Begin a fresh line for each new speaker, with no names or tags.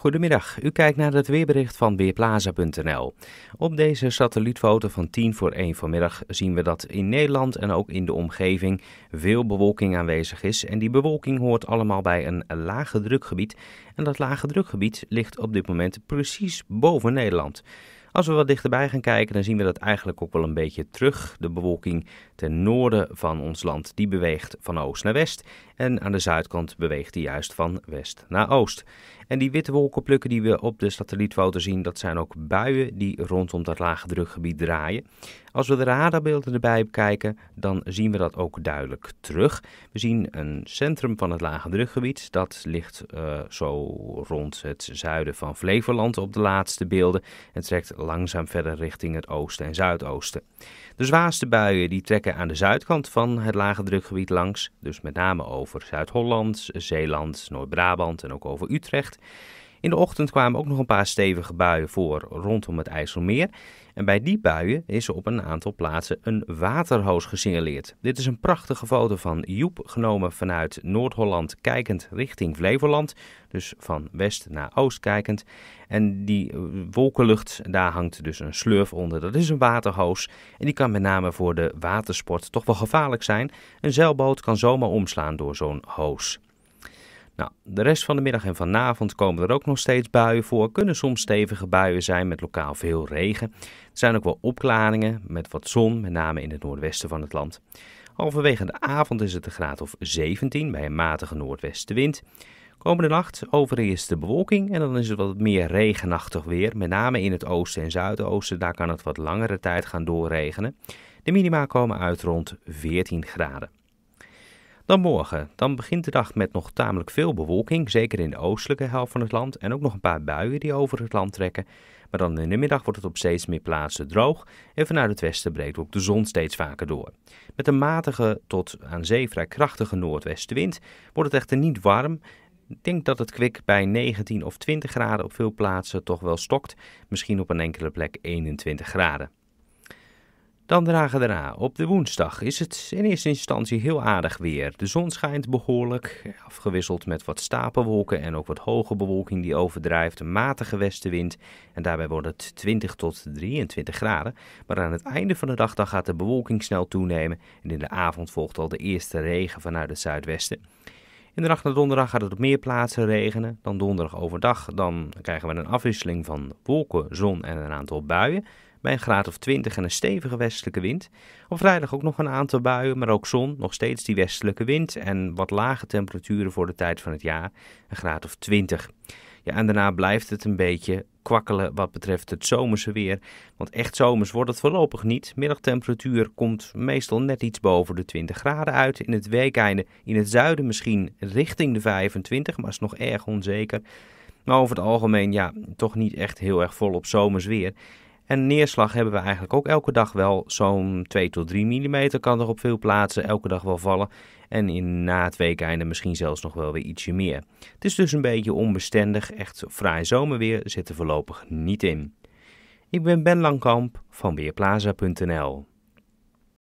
Goedemiddag, u kijkt naar het weerbericht van Weerplaza.nl. Op deze satellietfoto van 10 voor 1 vanmiddag zien we dat in Nederland en ook in de omgeving veel bewolking aanwezig is. En die bewolking hoort allemaal bij een lage drukgebied. En dat lage drukgebied ligt op dit moment precies boven Nederland. Als we wat dichterbij gaan kijken, dan zien we dat eigenlijk ook wel een beetje terug. De bewolking ten noorden van ons land, die beweegt van oost naar west. En aan de zuidkant beweegt die juist van west naar oost. En die witte wolkenplukken die we op de satellietfoto zien, dat zijn ook buien die rondom dat lage drukgebied draaien. Als we de radarbeelden erbij bekijken, dan zien we dat ook duidelijk terug. We zien een centrum van het lage drukgebied. Dat ligt eh, zo rond het zuiden van Flevoland op de laatste beelden. En trekt langzaam verder richting het oosten en zuidoosten. De zwaarste buien die trekken aan de zuidkant van het lage drukgebied langs. Dus met name over Zuid-Holland, Zeeland, Noord-Brabant en ook over Utrecht. In de ochtend kwamen ook nog een paar stevige buien voor rondom het IJsselmeer. En bij die buien is op een aantal plaatsen een waterhoos gesignaleerd. Dit is een prachtige foto van Joep, genomen vanuit Noord-Holland kijkend richting Flevoland. Dus van west naar oost kijkend. En die eh, wolkenlucht, daar hangt dus een slurf onder. Dat is een waterhoos. En die kan met name voor de watersport toch wel gevaarlijk zijn. Een zeilboot kan zomaar omslaan door zo'n hoos. Nou, de rest van de middag en vanavond komen er ook nog steeds buien voor. Kunnen soms stevige buien zijn met lokaal veel regen. Er zijn ook wel opklaringen met wat zon, met name in het noordwesten van het land. Halverwege de avond is het een graad of 17 bij een matige noordwestenwind. Komende nacht overheerst de bewolking en dan is het wat meer regenachtig weer. Met name in het oosten en zuidoosten, daar kan het wat langere tijd gaan doorregenen. De minima komen uit rond 14 graden. Dan morgen. Dan begint de dag met nog tamelijk veel bewolking, zeker in de oostelijke helft van het land. En ook nog een paar buien die over het land trekken. Maar dan in de middag wordt het op steeds meer plaatsen droog. En vanuit het westen breekt ook de zon steeds vaker door. Met een matige tot aan zee vrij krachtige noordwestenwind wordt het echter niet warm. Ik denk dat het kwik bij 19 of 20 graden op veel plaatsen toch wel stokt. Misschien op een enkele plek 21 graden. Dan dragen dagen daarna. Op de woensdag is het in eerste instantie heel aardig weer. De zon schijnt behoorlijk, afgewisseld met wat stapelwolken en ook wat hoge bewolking die overdrijft. Een matige westenwind en daarbij wordt het 20 tot 23 graden. Maar aan het einde van de dag dan gaat de bewolking snel toenemen en in de avond volgt al de eerste regen vanuit het zuidwesten. In de nacht naar donderdag gaat het op meer plaatsen regenen dan donderdag overdag. Dan krijgen we een afwisseling van wolken, zon en een aantal buien bij een graad of 20 en een stevige westelijke wind. Op vrijdag ook nog een aantal buien, maar ook zon, nog steeds die westelijke wind en wat lage temperaturen voor de tijd van het jaar, een graad of 20. Ja, en daarna blijft het een beetje kwakkelen wat betreft het zomerse weer. Want echt zomers wordt het voorlopig niet. Middagtemperatuur komt meestal net iets boven de 20 graden uit. In het weekeinde in het zuiden misschien richting de 25, maar is nog erg onzeker. Maar over het algemeen ja, toch niet echt heel erg vol op zomers weer. En neerslag hebben we eigenlijk ook elke dag wel zo'n 2 tot 3 mm. Kan er op veel plaatsen elke dag wel vallen. En in, na het weekende misschien zelfs nog wel weer ietsje meer. Het is dus een beetje onbestendig. Echt fraai zomerweer zit er voorlopig niet in. Ik ben Ben Langkamp van Weerplaza.nl